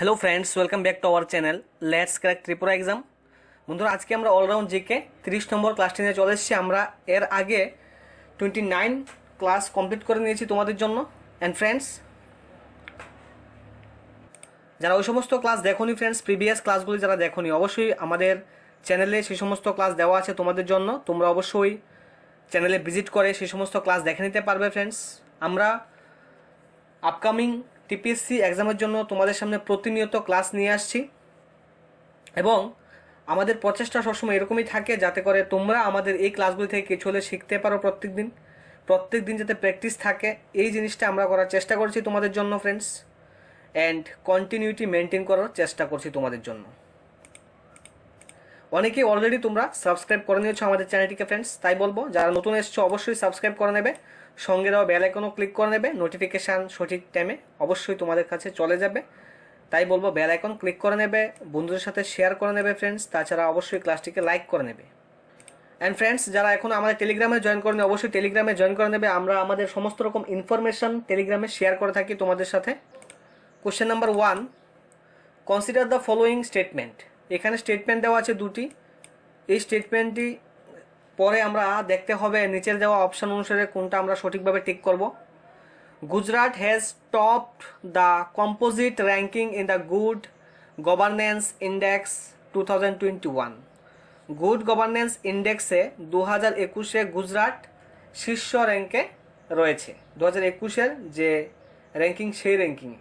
hello friends welcome back to our channel let's crack Tripura exam বন্ধুরা আজকে আমরা all-round GK তিরিশ নম্বর ক্লাস টেনে চলে এসেছি আমরা এর আগে টোয়েন্টি নাইন ক্লাস কমপ্লিট করে নিয়েছি তোমাদের জন্য অ্যান্ড ফ্রেন্ডস যারা ওই সমস্ত ক্লাস দেখোনি ফ্রেন্ডস প্রিভিয়াস ক্লাসগুলি যারা দেখোনি অবশ্যই আমাদের চ্যানেলে সেই সমস্ত ক্লাস দেওয়া আছে তোমাদের জন্য তোমরা অবশ্যই চ্যানেলে ভিজিট করে সেই সমস্ত ক্লাস দেখে নিতে পারবে ফ্রেন্ডস আমরা আপকামিং টিপিএসসি এক্সামের জন্য তোমাদের সামনে প্রতিনিয়ত ক্লাস নিয়ে আসছি এবং আমাদের প্রচেষ্টা সবসময় এরকমই থাকে যাতে করে তোমরা আমাদের এই ক্লাসগুলি থেকে কিছু হলে শিখতে পারো প্রত্যেক দিন প্রত্যেক দিন যাতে প্র্যাকটিস থাকে এই জিনিসটা আমরা করার চেষ্টা করছি তোমাদের জন্য ফ্রেন্ডস অ্যান্ড কন্টিনিউটি মেনটেন করার চেষ্টা করছি তোমাদের জন্য অনেকেই অলরেডি তোমরা সাবস্ক্রাইব করে নিয়েছো আমাদের চ্যানেলটিকে ফ্রেন্ডস তাই বলবো যারা নতুন এসছো অবশ্যই সাবস্ক্রাইব করে নেবে সঙ্গে দেওয়া বেল আইকনও ক্লিক করে নেবে নোটিফিকেশান সঠিক টাইমে অবশ্যই তোমাদের কাছে চলে যাবে তাই বলবো বেল আইকন ক্লিক করে নেবে বন্ধুদের সাথে শেয়ার করে নেবে ফ্রেন্ডস তাছাড়া অবশ্যই ক্লাসটিকে লাইক করে নেবে অ্যান্ড ফ্রেন্ডস যারা এখন আমাদের টেলিগ্রামে জয়েন করেন অবশ্যই টেলিগ্রামে জয়েন করে নেবে আমরা আমাদের সমস্ত রকম ইনফরমেশান টেলিগ্রামে শেয়ার করে থাকি তোমাদের সাথে question number one consider the following statement এখানে স্টেটমেন্ট দেওয়া আছে দুটি এই স্টেটমেন্টটি পরে আমরা দেখতে হবে নিচের দেওয়া অপশান অনুসারে কোনটা আমরা সঠিকভাবে টিক করব Gujarat has topped the composite ranking in the good governance index two thousand twenty one good governance ইন্ডেক্সে দু হাজার একুশে গুজরাট শীর্ষ র্যাঙ্কে রয়েছে দু হাজার একুশের যে র্যাঙ্কিং সেই র্যাঙ্কিংয়ে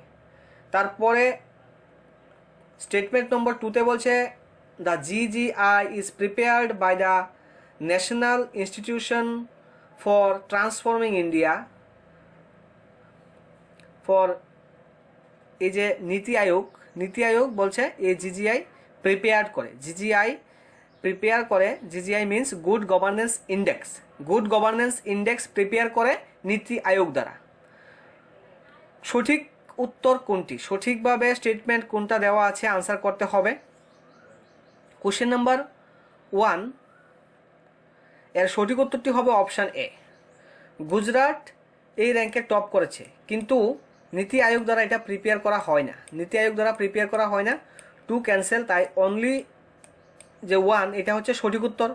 তারপরে স্টেটমেন্ট নম্বর টুতে বলছে the GGI is prepared by the national institution for transforming India for এই যে নীতি আয়োগ নীতি আয়োগ বলছে এ জিজিআই প্রিপেয়ার করে জিজিআই প্রিপেয়ার করে GGI means good governance index good governance index prepare করে নীতি আয়োগ দ্বারা সঠিক উত্তর কোনটি সঠিকভাবে স্টেটমেন্ট কোনটা দেওয়া আছে আনসার করতে হবে কোশ্চেন নাম্বার ওয়ান এর সঠিক উত্তরটি হবে অপশান এ গুজরাট এই র্যাঙ্কে টপ করেছে কিন্তু নীতি আয়োগ দ্বারা এটা প্রিপেয়ার করা হয় না নীতি আয়োগ দ্বারা প্রিপেয়ার করা হয় না টু ক্যান্সেল তাই অনলি যে ওয়ান এটা হচ্ছে সঠিক উত্তর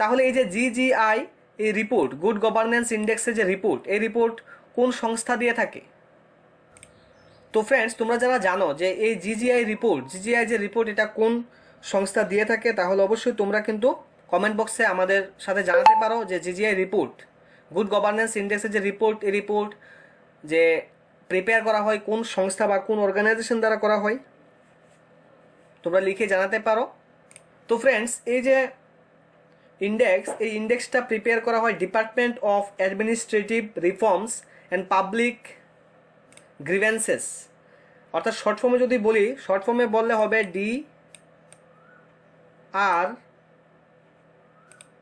তাহলে এই যে জিজিআই এই রিপোর্ট গুড গভর্নেন্স ইন্ডেক্সের যে রিপোর্ট এই রিপোর্ট কোন সংস্থা দিয়ে থাকে তো ফ্রেন্ডস তোমরা যারা জানো যে এই জিজিআই রিপোর্ট জিজিআই যে রিপোর্ট এটা কোন সংস্থা দিয়ে থাকে তাহলে অবশ্যই তোমরা কিন্তু কমেন্ট বক্সে আমাদের সাথে জানাতে পারো যে জিজিআই রিপোর্ট গুড গভর্নেন্স ইন্ডেক্সের যে রিপোর্ট এই রিপোর্ট যে প্রিপেয়ার করা হয় কোন সংস্থা বা কোন অর্গানাইজেশন দ্বারা করা হয় তোমরা লিখে জানাতে পারো তো ফ্রেন্ডস এই যে ইন্ডেক্স এই ইন্ডেক্সটা প্রিপেয়ার করা হয় department of administrative reforms and public grievances অর্থাৎ শর্ট ফর্মে যদি বলি শর্ট ফর্মে বললে হবে D R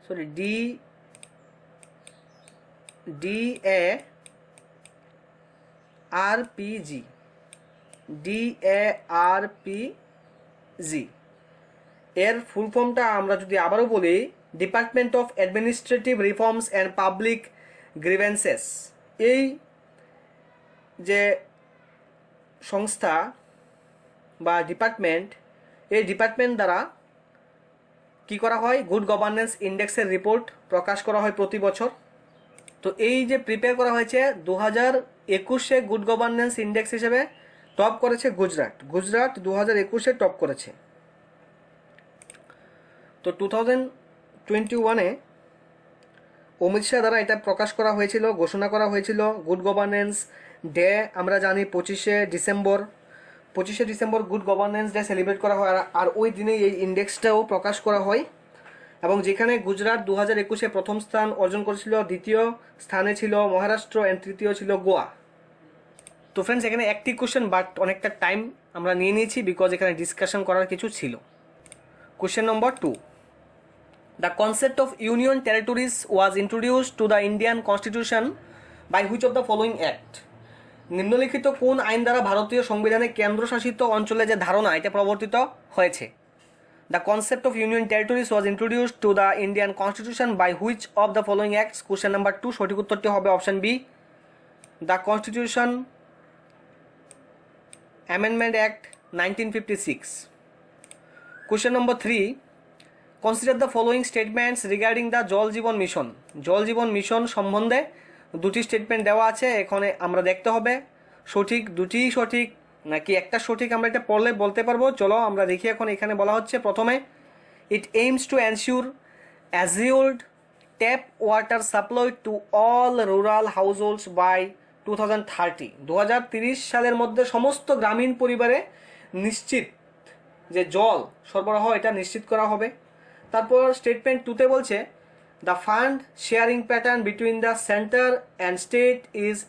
sorry D D A R P G D A R P G এর ফুল ফর্মটা আমরা যদি আবারও বলি department of administrative reforms and public grievances এই যে সংস্থা বা ডিপার্টমেন্ট এই ডিপার্টমেন্ট দ্বারা কি করা হয় গুড গভর্নেন্স ইন্ডেক্সের রিপোর্ট প্রকাশ করা হয় প্রতি বছর তো এই যে প্রিপেয়ার করা হয়েছে দু হাজার একুশে গুড গভর্নেন্স ইন্ডেক্স হিসেবে টপ করেছে গুজরাট গুজরাট দু হাজার একুশে টপ করেছে তো টু থাউজেন্ড টোয়েন্টি ওয়ানে অমিত শাহ দ্বারা এটা প্রকাশ করা হয়েছিল ঘোষণা করা হয়েছিল গুড গভর্নেন্স ডে আমরা জানি পঁচিশে ডিসেম্বর পঁচিশে December good governance day celebrate করা হয় আর ওই দিনে এই ইন্ডেক্সটাও প্রকাশ করা হয় এবং যেখানে গুজরাট দু হাজার একুশে প্রথম স্থান অর্জন করেছিল দ্বিতীয় স্থানে ছিল মহারাষ্ট্র অ্যান্ড তৃতীয় ছিল গোয়া তো ফ্রেন্ডস এখানে একটি কোশ্চেন বাট অনেকটা টাইম আমরা নিয়ে নিয়েছি বিকজ এখানে ডিসকাশন করার কিছু ছিল question number two the concept of union territories was introduce to the Indian constitution by which of the following act নিম্নলিখিত কোন আইন দ্বারা ভারতীয় সংবিধানে কেন্দ্রশাসিত অঞ্চলে যে ধারণা এটা প্রবর্তিত হয়েছে the concept of union territories was introduce to the Indian constitution by which of the following acts question number two সঠিক উত্তরটি হবে option B the constitution amendment act nineteen fifty six question number three consider the following statements regarding the Jal Jeevan mission জল Jeevan mission সম্বন্ধে দুটি statement দেওয়া আছে এখানে আমরা দেখতে হবে সঠিক দুটি সঠিক নাকি একটা সঠিক আমরা এটা পড়লে বলতে পারবো চলো আমরা দেখি এখন এখানে বলা হচ্ছে প্রথমে it aims to ensure assured tap water supply to all rural holds by two thousand thirty দু হাজার তিরিশ সালের মধ্যে সমস্ত গ্রামীণ পরিবারে নিশ্চিত যে জল সরবরাহ এটা নিশ্চিত করা হবে তারপর স্টেটমেন্ট টুতে বলছে The fund sharing pattern between the center and state is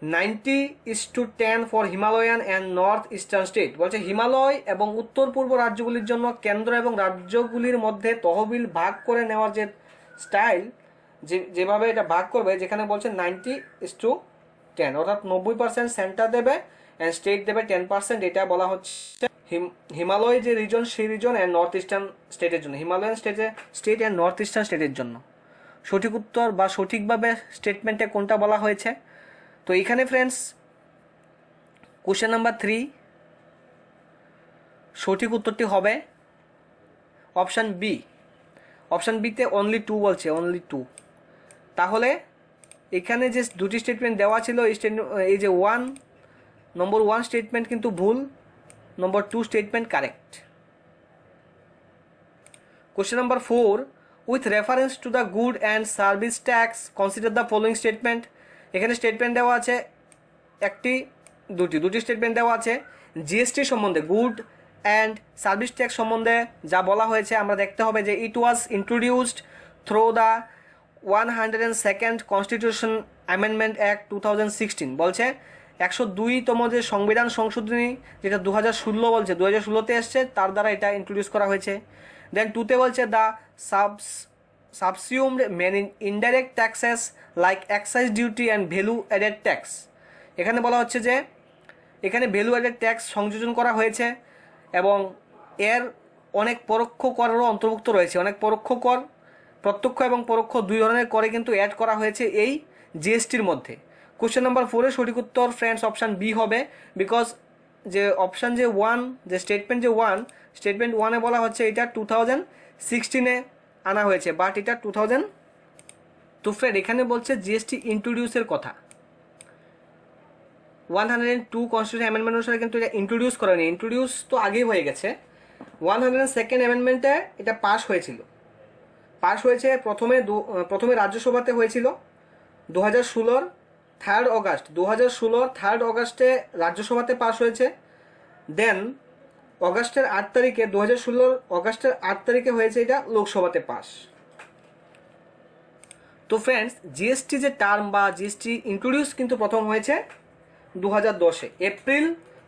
90 is to 10 for Himalayan and North Eastern State বলছে হিমালয় এবং উত্তর পূর্ব রাজ্যগুলির জন্য কেন্দ্র এবং রাজ্যগুলির মধ্যে তহবিল ভাগ করে নেওয়ার যে স্টাইল যে যেভাবে এটা ভাগ করবে যেখানে বলছে নাইনটি ইস টু টেন অর্থাৎ নব্বই পার্সেন্ট সেন্টার দেবে অ্যান্ড স্টেট দেবে টেন পার্সেন্ট এটা বলা হচ্ছে হিমালয় যে রিজন সেই রিজন অ্যান্ড নর্থ ইস্টার্ন স্টেটের জন্য হিমালয়ান স্টেটে স্টেট অ্যান্ড নর্থ ইস্টার্ন স্টেটের জন্য সঠিক উত্তর বা সঠিকভাবে স্টেটমেন্টে কোনটা বলা হয়েছে তো এখানে ফ্রেন্ডস কোশ্চেন নাম্বার থ্রি সঠিক উত্তরটি হবে অপশান বি অপশান বিতে অনলি টু বলছে অনলি টু তাহলে এখানে যে দুটি স্টেটমেন্ট দেওয়া ছিল স্টেট এই যে ওয়ান নম্বর ওয়ান স্টেটমেন্ট কিন্তু ভুল number two statement correct question number four with reference to the good and service tax consider the following statement এখানে স্টেটমেন্ট দেওয়া আছে একটি দুটি দুটি স্টেটমেন্ট দেওয়া আছে জিএসটি সম্বন্ধে গুড অ্যান্ড সার্ভিস ট্যাক্স সম্বন্ধে যা বলা হয়েছে আমরা দেখতে হবে যে it was introduced through the one hundred and second constitution amendment act two thousand sixteen বলছে একশো দুইতম যে সংবিধান সংশোধনী যেটা দু হাজার ষোলো বলছে দু হাজার ষোলোতে এসছে তার দ্বারা এটা ইন্ট্রোডিউস করা হয়েছে দেন টুতে বলছে the subs subsumed many indirect taxes like excise duty and value added tax এখানে বলা হচ্ছে যে এখানে ভ্যালু অ্যাডেড ট্যাক্স সংযোজন করা হয়েছে এবং এর অনেক পরোক্ষ করও অন্তর্ভুক্ত রয়েছে অনেক পরোক্ষ কর প্রত্যক্ষ এবং পরোক্ষ দুই ধরনের করে কিন্তু অ্যাড করা হয়েছে এই জিএসটির মধ্যে কোশ্চেন নাম্বার ফোরে সঠিক উত্তর ফ্রেন্ডস অপশান বি হবে বিকজ যে অপশান যে ওয়ান যে স্টেটমেন্ট যে ওয়ান স্টেটমেন্ট ওয়ানে বলা হচ্ছে এটা টু থাউজেন্ড সিক্সটিনে আনা হয়েছে বাট এটা টু থাউজেন্ড তো ফ্রেন্ড এখানে বলছে জিএসটি ইন্ট্রোডিউসের কথা one hundred and two constitution amendment অনুসারে কিন্তু এটা ইন্ট্রোডিউস করেনি ইন্ট্রোডিউস তো আগেই হয়ে গেছে ওয়ান হান্ড্রেড অ্যান্ড সেকেন্ড অ্যামেন্ডমেন্টে এটা পাশ হয়েছিল পাশ হয়েছে প্রথমে প্রথমে রাজ্যসভাতে হয়েছিল দু হাজার ষোলোর থার্ড অগাস্ট দু হাজার ষোলোর থার্ড অগাস্টে রাজ্যসভাতে পাশ হয়েছে দেন অগাস্টের আট তারিখে দু হাজার ষোলোর অগাস্টের আট তারিখে হয়েছে এটা লোকসভাতে পাশ তো ফ্রেন্ডস জিএসটি যে টার্ম বা জিএসটি ইন্ট্রোডিউস কিন্তু প্রথম হয়েছে দু হাজার দশে এপ্রিল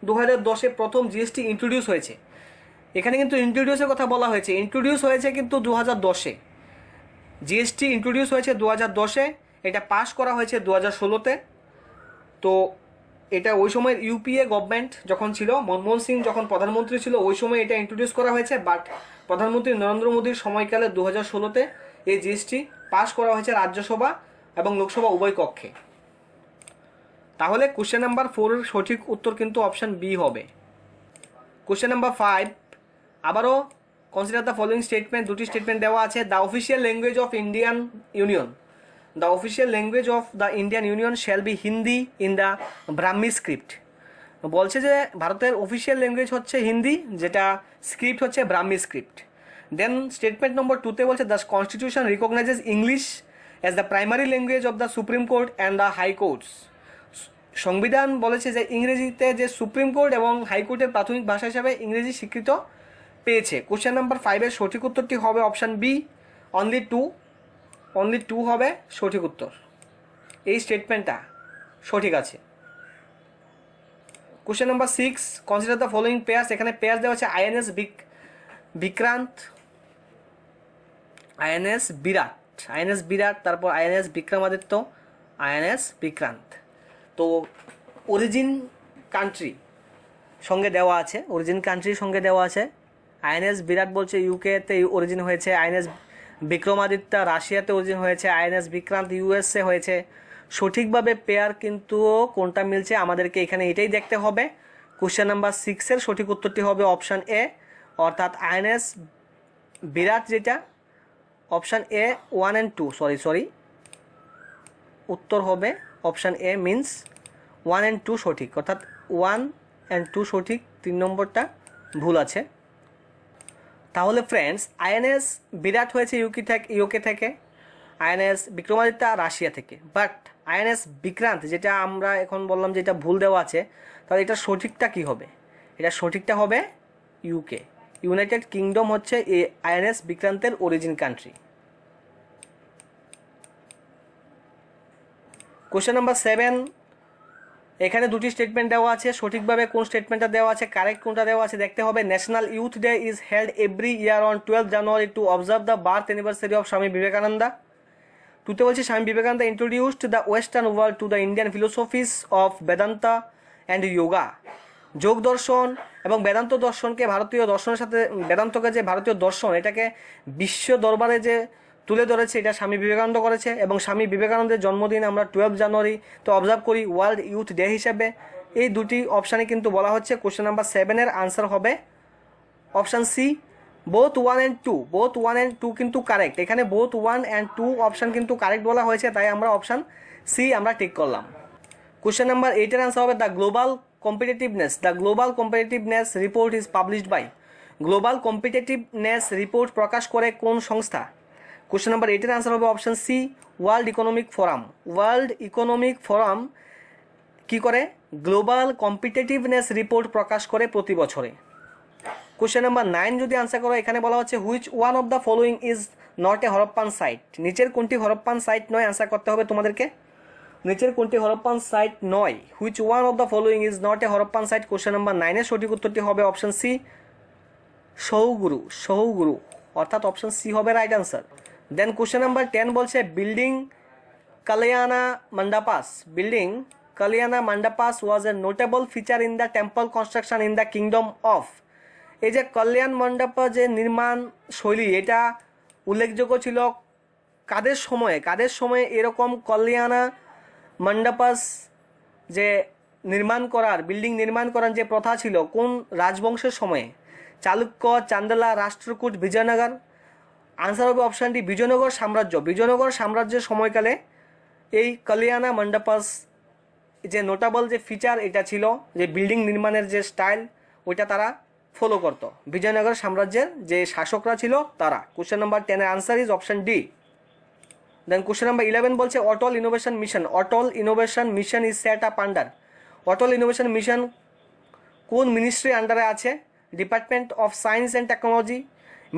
দু হাজার দশে প্রথম জিএসটি ইন্ট্রোডিউস হয়েছে এখানে কিন্তু ইন্ট্রোডিউসের কথা বলা হয়েছে ইন্ট্রোডিউস হয়েছে কিন্তু দু হাজার দশে জিএসটি ইন্ট্রোডিউস হয়েছে দু হাজার দশে এটা পাশ করা হয়েছে দু হাজার ষোলোতে তো এটা ওই সময়ের ইউপিএ গভর্নমেন্ট যখন ছিল মনমোহন সিং যখন প্রধানমন্ত্রী ছিল ওই সময় এটা ইন্ট্রোডিউস করা হয়েছে বাট প্রধানমন্ত্রী নরেন্দ্র মোদীর সময়কালে দু হাজার ষোলোতে এই জিএসটি পাশ করা হয়েছে রাজ্যসভা এবং লোকসভা উভয় কক্ষে তাহলে কোশ্চেন নাম্বার ফোরের সঠিক উত্তর কিন্তু অপশান বি হবে কোশ্চেন নাম্বার ফাইভ আবারও কনসিডার দ্য ফলোয়িং স্টেটমেন্ট দুটি স্টেটমেন্ট দেওয়া আছে the official language of Indian union the official language of the Indian union shall be Hindi in the Brahmi script বলছে যে ভারতের অফিসিয়াল ল্যাঙ্গুয়েজ হচ্ছে হিন্দি যেটা স্ক্রিপ্ট হচ্ছে ব্রাহ্মী স্ক্রিপ্ট দেন স্টেটমেন্ট নম্বর টুতে বলছে the constitution recognises English as the primary language of the supreme court and the high high courts সংবিধান বলেছে যে ইংরেজিতে যে সুপ্রিম কোর্ট এবং হাইকোর্টের প্রাথমিক ভাষা হিসাবে ইংরেজি স্বীকৃত পেয়েছে কোশ্চেন নাম্বার ফাইভের সঠিক উত্তরটি হবে option B only two only two হবে সঠিক উত্তর এই স্টেটমেন্টটা সঠিক আছে question number six consider the following pairs এখানে পেয়ার্স দেওয়া আছে INS Vik Vikrant INS Virat INS Virat তারপর আইএনএস বিক্রমাদিত্য আইএনএস বিক্রান্ত তো অরিজিন কান্ট্রি সঙ্গে দেওয়া আছে অরিজিন কান্ট্রির সঙ্গে দেওয়া আছে আইএনএস বিরাট বলছে ইউকেতে অরিজিন হয়েছে আইএনএস বিক্রমাদিত্য রাশিয়াতে ওজন হয়েছে আইএনএস বিক্রান্ত ইউএসএ হয়েছে সঠিকভাবে পেয়ার কিন্তু কোনটা মিলছে আমাদেরকে এখানে এটাই দেখতে হবে কোশ্চেন নাম্বার সিক্সের সঠিক উত্তরটি হবে অপশান এ অর্থাৎ আইএনএস বিরাট যেটা option A one and two sorry sorry উত্তর হবে option A means one and two সঠিক অর্থাৎ ওয়ান অ্যান্ড টু সঠিক তিন নম্বরটা ভুল আছে তাহলে ফ্রেন্ডস আইএনএস বিরাট হয়েছে ইউকে থেকে ইউকে থেকে আইএনএস বিক্রমাদিত্যা রাশিয়া থেকে বাট আইএনএস বিক্রান্ত যেটা আমরা এখন বললাম যে এটা ভুল দেওয়া আছে তাহলে এটা সঠিকটা কি হবে এটা সঠিকটা হবে ইউকে ইউনাইটেড কিংডম হচ্ছে এই আইএনএস বিক্রান্তের origin country question number seven এখানে দুটি স্টেটমেন্ট দেওয়া আছে সঠিকভাবে কোন স্টেটমেন্টটা দেওয়া আছে কারেক্ট কোনটা দেওয়া আছে দেখতে হবে national youth day is held every year on twelve January to observe the birth anniversary of Swami Vivekananda টুতে বলছি Swami Vivekananda introduced the western world to the Indian philosophies of Vedanta and yoga যোগ দর্শন এবং বেদান্ত দর্শনকে ভারতীয় দর্শনের সাথে বেদান্তকে যে ভারতীয় দর্শন এটাকে বিশ্ব দরবারে যে তুলে ধরেছে এটা স্বামী বিবেকানন্দ করেছে এবং স্বামী বিবেকানন্দের জন্মদিন আমরা টুয়েলভ জানুয়ারি তো অবজার্ভ করি ওয়ার্ল্ড ইউথ ডে হিসেবে এই দুটি অপশানে কিন্তু বলা হচ্ছে কোশ্চেন নাম্বার সেভেনের আনসার হবে option C both one and two both one and two কিন্তু কারেক্ট এখানে both one and two option কিন্তু কারেক্ট বলা হয়েছে তাই আমরা অপশান সি আমরা টিক করলাম কোশ্চেন নাম্বার এইটের আনসার হবে the global competitiveness the global competitiveness report is published by global competitiveness report প্রকাশ করে কোন সংস্থা কোশ্চেন নাম্বার এইটের আনসার হবে option C World Economic forum world Economic Forum কি করে গ্লোবাল কম্পিটেটিভনেস রিপোর্ট প্রকাশ করে প্রতি বছরে কোশ্চেন নাম্বার নাইন যদি আনসার করো এখানে বলা হচ্ছে which one of the following is not a Harappan site নিচের কোনটি হরপ্পান সাইট নয় আনসার করতে হবে তোমাদেরকে নিচের কোনটি হরপ্পান সাইট নয় which one of the following is not a Harappan site question number নাইনের সঠিক উত্তরটি হবে অপশন সি সৌগুরু সৌগুরু অর্থাৎ অপশান সি হবে right answer then question number ten বলছে building kalyana mandapas building kalyana mandapas was a notable feature in the temple construction in the kingdom of এই যে কল্যাণ মণ্ডপ যে নির্মাণ শৈলী এটা উল্লেখযোগ্য ছিল কাদের সময়ে কাদের সময়ে এরকম কল্যাণা মণ্ডপাস যে নির্মাণ করার বিল্ডিং নির্মাণ করার যে প্রথা ছিল কোন রাজবংশের সময়ে চালুক্য চান্দলা রাষ্ট্রকূট বিজয়নগর আনসার হবে অপশান বিজয়নগর সাম্রাজ্য বিজয়নগর সাম্রাজ্যের সময়কালে এই কলিয়ানা মণ্ডপাস যে নোটাবল যে ফিচার এটা ছিল যে বিল্ডিং নির্মাণের যে স্টাইল ওইটা তারা ফলো করত বিজয়নগর সাম্রাজ্যের যে শাসকরা ছিল তারা কোশ্চেন নাম্বার টেনের answer is option D then question number eleven বলছে Atal innovation mission Atal innovation mission is set up under Atal innovation mission কোন মিনিস্ট্রি আন্ডারে আছে department of science and technology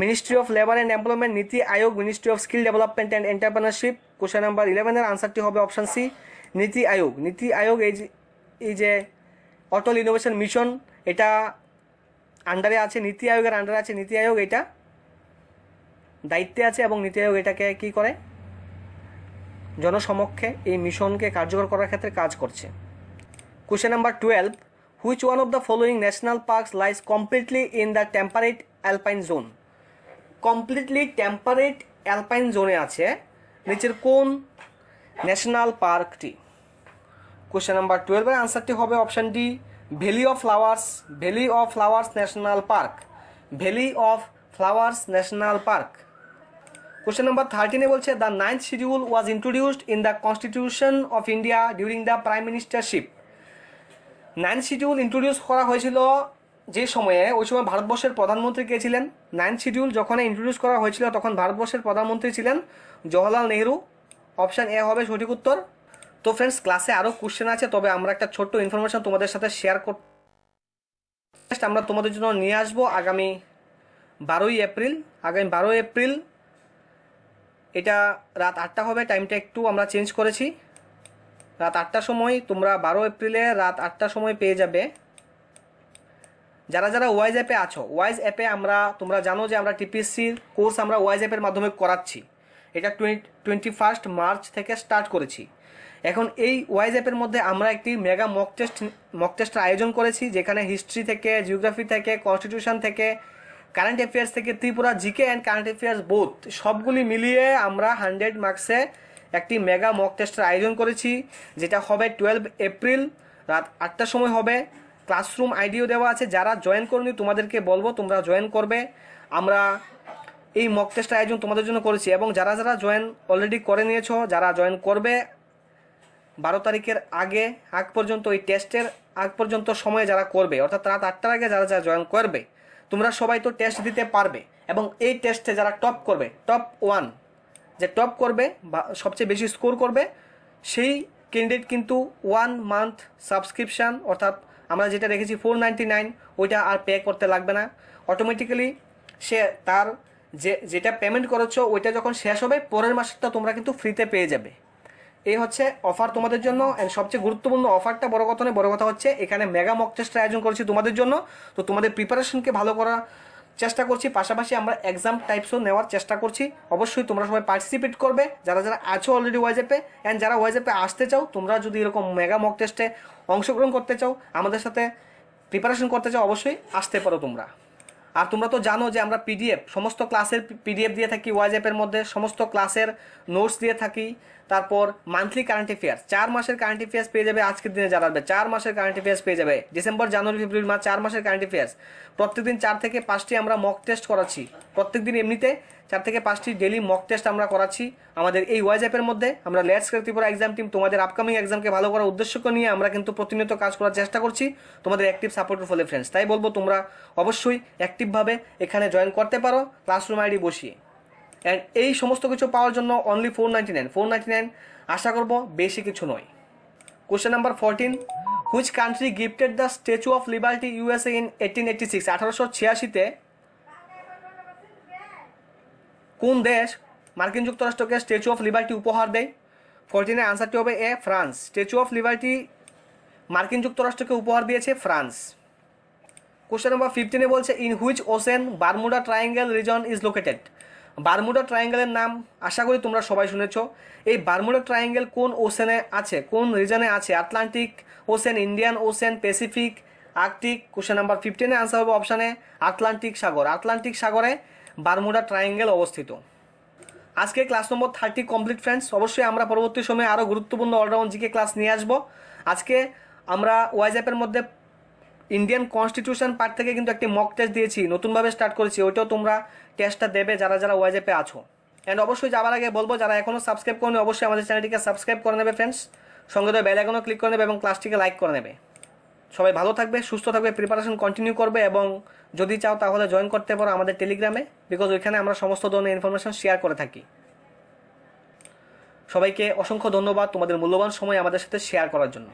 ministry of labour and employment Niti Aayog ministry of skill development and entrepreneurship question number ইলেভেনের আনসারটি হবে option C নীতি আয়োগ নীতি আয়োগ এই যে এই যে অটল ইনোভেশন মিশন এটা আন্ডারে আছে নীতি আয়োগের আন্ডারে আছে নীতি আয়োগ এটা দায়িত্বে আছে এবং নীতি আয়োগ এটাকে কি করে জনসমক্ষে এই মিশনকে কার্যকর করার ক্ষেত্রে কাজ করছে question number twelve which one of the following national parks lies completely in the temperate alpine zone completely temperate alpine জোনে আছে নিচের কোন ন্যাশনাল পার্কটি কোয়েশ্চেন নাম্বার টুয়েলভের আনসারটি হবে option D valley of flowers valley of flowers national park valley of flowers national park question number থার্টিনে বলছে the ninth schedule was introduced in the constitution of India during the prime ministership ninth schedule introduce করা হয়েছিল যে সময়ে ওই সময় ভারতবর্ষের প্রধানমন্ত্রী কে ছিলেন নাইন শিডিউল যখন ইন্ট্রোডিউস করা হয়েছিল তখন ভারতবর্ষের প্রধানমন্ত্রী ছিলেন জওয়াহরলাল নেহরু অপশান এ হবে সঠিক উত্তর তো ফ্রেন্ডস ক্লাসে আরও কোশ্চেন আছে তবে আমরা একটা ছোট্ট ইনফরমেশন তোমাদের সাথে শেয়ার করতে আমরা তোমাদের জন্য নিয়ে আসবো আগামী বারোই এপ্রিল আগামী বারোই এপ্রিল এটা রাত আটটা হবে টাইমটা একটু আমরা চেঞ্জ করেছি রাত আটটার সময় তোমরা বারো এপ্রিলে রাত আটটার সময় পেয়ে যাবে যারা যারা ওয়াইজ অ্যাপে আছো ওয়াইজ অ্যাপে আমরা তোমরা জানো যে আমরা টিপিএসসির কোর্স আমরা ওয়াইজ অ্যাপের মাধ্যমে করাচ্ছি এটা টোয়েন্টি ফার্স্ট মার্চ থেকে স্টার্ট করেছি এখন এই ওয়াইজ অ্যাপের মধ্যে আমরা একটি মেগা মক টেস্ট মক টেস্টের আয়োজন করেছি যেখানে হিস্ট্রি থেকে জিওগ্রাফি থেকে কনস্টিটিউশন থেকে কারেন্ট অ্যাফেয়ার্স থেকে Tripura GK and current affairs বোধ সবগুলি মিলিয়ে আমরা হান্ড্রেড মার্কসে একটি মেগা মক টেস্টের আয়োজন করেছি যেটা হবে টুয়েলভ এপ্রিল রাত আটটার সময় হবে ক্লাসরুম আইডিও দেওয়া আছে যারা জয়েন করনি তোমাদেরকে বলবো তোমরা জয়েন করবে আমরা এই মক টেস্ট আয়োজন তোমাদের জন্য করেছি এবং যারা যারা জয়েন অলরেডি করে নিয়েছো যারা জয়েন করবে বারো তারিখের আগে আগ পর্যন্ত এই টেস্টের আগ পর্যন্ত সময়ে যারা করবে অর্থাৎ রাত আটটার আগে যারা যারা জয়েন করবে তোমরা সবাই তো টেস্ট দিতে পারবে এবং এই টেস্টে যারা টপ করবে টপ ওয়ান যে টপ করবে বা সবচেয়ে বেশি স্কোর করবে সেই ক্যান্ডিডেট কিন্তু ওয়ান মান্থ সাবস্ক্রিপশান অর্থাৎ আমরা যেটা রেখেছি ফোর নাইন ওইটা আর পে করতে লাগবে না অটোমেটিক্যালি সে তার যে যেটা পেমেন্ট করেছ ওইটা যখন শেষ হবে পরের মাসেরটা তোমরা কিন্তু ফ্রিতে পেয়ে যাবে এই হচ্ছে অফার তোমাদের জন্য অ্যান্ড সবচেয়ে গুরুত্বপূর্ণ অফারটা বড় কথা নয় বড় কথা হচ্ছে এখানে মেগা মক টেস্টের আয়োজন করেছি তোমাদের জন্য তো তোমাদের প্রিপারেশনকে ভালো করা চেষ্টা করছি পাশাপাশি আমরা এক্সাম টাইপসও নেওয়ার চেষ্টা করছি অবশ্যই তোমরা সবাই পার্টিসিপেট করবে যারা যারা আছো অলরেডি ওয়াইজেপে অ্যান্ড যারা ওয়াইজেপে আসতে চাও তোমরা যদি এরকম মেগা মক টেস্টে অংশগ্রহণ করতে চাও আমাদের সাথে প্রিপারেশন করতে চাও অবশ্যই আসতে পারো তোমরা আর তোমরা তো জানো যে আমরা পিডিএফ সমস্ত ক্লাসের পিডিএফ দিয়ে থাকি ওয়াইজেপের মধ্যে সমস্ত ক্লাসের নোটস দিয়ে থাকি তারপর মান্থলি কারেন্ট অ্যাফেয়ার্স চার মাসের কারেন্ট অ্যাফেয়ার্স পেয়ে যাবে আজকের দিনে জানাবে চার মাসের কারেন্ট অ্যাফেয়ার্স পেয়ে যাবে ডিসেম্বর জানুয়ারি ফেব্রুয়ারি মাস চার মাসের কারেন্ট অ্যাফেয়ার্স প্রত্যেকদিন চার থেকে পাঁচটি আমরা মক টেস্ট করাচ্ছি প্রত্যেকদিন এমনিতে চার থেকে পাঁচটি ডেলি মক টেস্ট আমরা করাচ্ছি আমাদের এই ওয়াইজ অ্যাপের মধ্যে আমরা লেটস ত্রিপুরা এক্সাম টিম তোমাদের আপকামিং এক্সামকে ভালো করার উদ্দেশ্যকে নিয়ে আমরা কিন্তু প্রতিনিয়ত কাজ করার চেষ্টা করছি তোমাদের অ্যাক্টিভ সাপোর্টের ফলে ফ্রেন্ডস তাই বলবো তোমরা অবশ্যই অ্যাক্টিভভাবে এখানে জয়েন করতে পারো ক্লাসরুম আইডি বসিয়ে অ্যান্ড এই সমস্ত কিছু পাওয়ার জন্য only four ninety nine four ninety nine আশা করবো বেশি কিছু নয় question number fourteen which country gifted the statue of liberty USA in eighteen eighty six আঠারোশো ছিয়াশিতে কোন দেশ মার্কিন যুক্তরাষ্ট্রকে স্ট্যাচু অফ লিবার্টি উপহার দেয় ফোরটিনের আনসারটি হবে A France statue of liberty মার্কিন যুক্তরাষ্ট্রকে উপহার দিয়েছে ফ্রান্স কোশ্চেন নাম্বার ফিফটিনে বলছে in which ocean Bermuda triangle region is located Bermuda ট্রায়াঙ্গেলের নাম আশা করি তোমরা সবাই শুনেছ এই বারমুডা ট্রায়াঙ্গেল কোন ওশানে আছে কোন রিজনে আছে Atlantic ocean Indian ocean Pacific Arctic question number ফিফটিনে আনসার হবে অপশানে আটলান্টিক সাগর আটলান্টিক সাগরে বারমুডা ট্রায়াঙ্গেল অবস্থিত আজকে class number thirty complete friends অবশ্যই আমরা পরবর্তী সময়ে আরও গুরুত্বপূর্ণ অলরাউন্ড জিকে ক্লাস নিয়ে আসবো আজকে আমরা ওয়াইজ অ্যাপের মধ্যে ইন্ডিয়ান কনস্টিটিউশন পার্ট থেকে কিন্তু একটি মক টেস্ট দিয়েছি নতুনভাবে স্টার্ট করেছি ওইটাও তোমরা টেস্টটা দেবে যারা যারা ওয়াইজেপে আছো অ্যান্ড অবশ্যই যাওয়ার আগে বলবো যারা এখনও সাবস্ক্রাইব করেনি অবশ্যই আমাদের চ্যানেলটিকে সাবস্ক্রাইব করে নেবে ফ্রেন্ডস সঙ্গে তো বেল ক্লিক করে নেবে এবং ক্লাসটিকে লাইক করে নেবে সবাই ভালো থাকবে সুস্থ থাকবে প্রিপারেশন কন্টিনিউ করবে এবং যদি চাও তাহলে জয়েন করতে পারো আমাদের টেলিগ্রামে বিকজ ওইখানে আমরা সমস্ত ধরনের ইনফরমেশন শেয়ার করে থাকি সবাইকে অসংখ্য ধন্যবাদ তোমাদের মূল্যবান সময় আমাদের সাথে শেয়ার করার জন্য